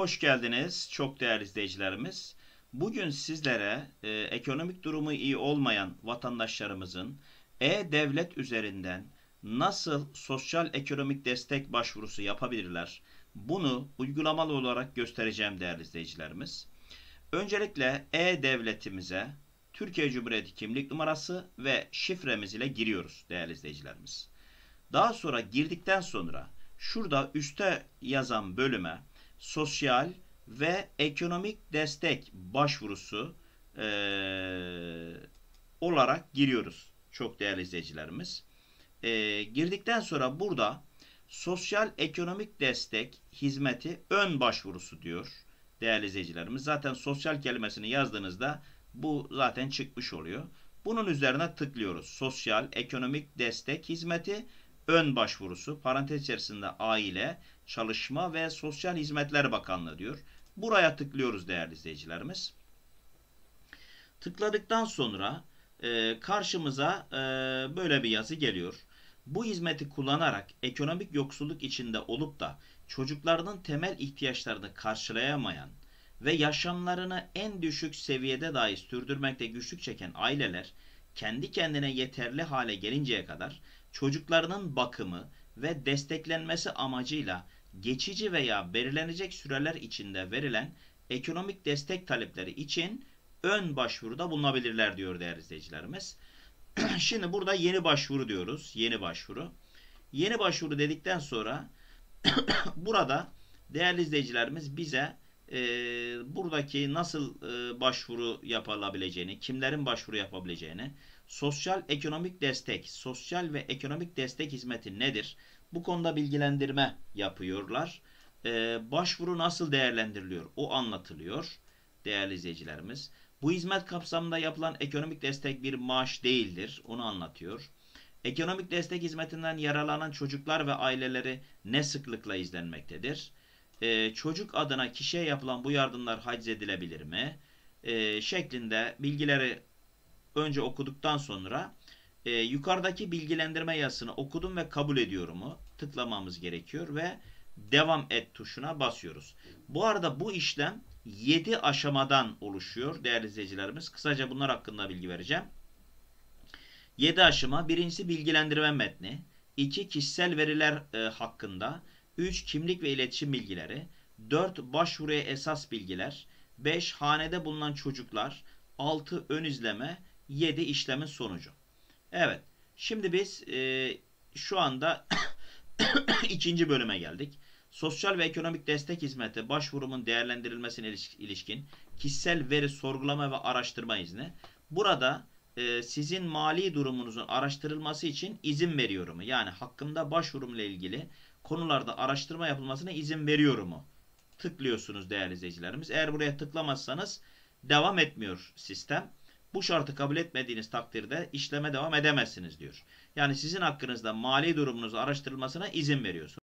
Hoş geldiniz çok değerli izleyicilerimiz. Bugün sizlere e, ekonomik durumu iyi olmayan vatandaşlarımızın e-devlet üzerinden nasıl sosyal ekonomik destek başvurusu yapabilirler? Bunu uygulamalı olarak göstereceğim değerli izleyicilerimiz. Öncelikle e-devletimize Türkiye Cumhuriyeti kimlik numarası ve şifremiz ile giriyoruz değerli izleyicilerimiz. Daha sonra girdikten sonra şurada üste yazan bölüme sosyal ve ekonomik destek başvurusu e, olarak giriyoruz çok değerli izleyicilerimiz. E, girdikten sonra burada sosyal ekonomik destek hizmeti ön başvurusu diyor değerli izleyicilerimiz. Zaten sosyal kelimesini yazdığınızda bu zaten çıkmış oluyor. Bunun üzerine tıklıyoruz. Sosyal ekonomik destek hizmeti ön başvurusu parantez içerisinde aile, çalışma ve sosyal hizmetler bakanlığı diyor. Buraya tıklıyoruz değerli izleyicilerimiz. Tıkladıktan sonra e, karşımıza e, böyle bir yazı geliyor. Bu hizmeti kullanarak ekonomik yoksulluk içinde olup da çocuklarının temel ihtiyaçlarını karşılayamayan ve yaşamlarını en düşük seviyede dahi sürdürmekte güçlük çeken aileler kendi kendine yeterli hale gelinceye kadar çocuklarının bakımı ve desteklenmesi amacıyla geçici veya belirlenecek süreler içinde verilen ekonomik destek talepleri için ön başvuruda bulunabilirler diyor değerli izleyicilerimiz. Şimdi burada yeni başvuru diyoruz. Yeni başvuru. Yeni başvuru dedikten sonra burada değerli izleyicilerimiz bize e, buradaki nasıl e, başvuru yapılabileceğini, kimlerin başvuru yapabileceğini, sosyal ekonomik destek, sosyal ve ekonomik destek hizmeti nedir? Bu konuda bilgilendirme yapıyorlar. E, başvuru nasıl değerlendiriliyor? O anlatılıyor değerli izleyicilerimiz. Bu hizmet kapsamında yapılan ekonomik destek bir maaş değildir. Onu anlatıyor. Ekonomik destek hizmetinden yararlanan çocuklar ve aileleri ne sıklıkla izlenmektedir? e, çocuk adına kişiye yapılan bu yardımlar haciz edilebilir mi? E, şeklinde bilgileri önce okuduktan sonra e, yukarıdaki bilgilendirme yazısını okudum ve kabul ediyorumu tıklamamız gerekiyor ve devam et tuşuna basıyoruz. Bu arada bu işlem 7 aşamadan oluşuyor değerli izleyicilerimiz. Kısaca bunlar hakkında bilgi vereceğim. 7 aşama birincisi bilgilendirme metni. 2 kişisel veriler e, hakkında. 3. Kimlik ve iletişim bilgileri. 4. Başvuruya esas bilgiler. 5. Hanede bulunan çocuklar. 6. Ön izleme. 7. işlemin sonucu. Evet. Şimdi biz e, şu anda ikinci bölüme geldik. Sosyal ve ekonomik destek hizmeti başvurumun değerlendirilmesine ilişkin kişisel veri sorgulama ve araştırma izni. Burada ee, sizin mali durumunuzun araştırılması için izin veriyor mu? yani hakkımda başvurumla ilgili konularda araştırma yapılmasına izin veriyor mu? tıklıyorsunuz değerli izleyicilerimiz. Eğer buraya tıklamazsanız devam etmiyor sistem. Bu şartı kabul etmediğiniz takdirde işleme devam edemezsiniz diyor. Yani sizin hakkınızda mali durumunuzun araştırılmasına izin veriyorsunuz.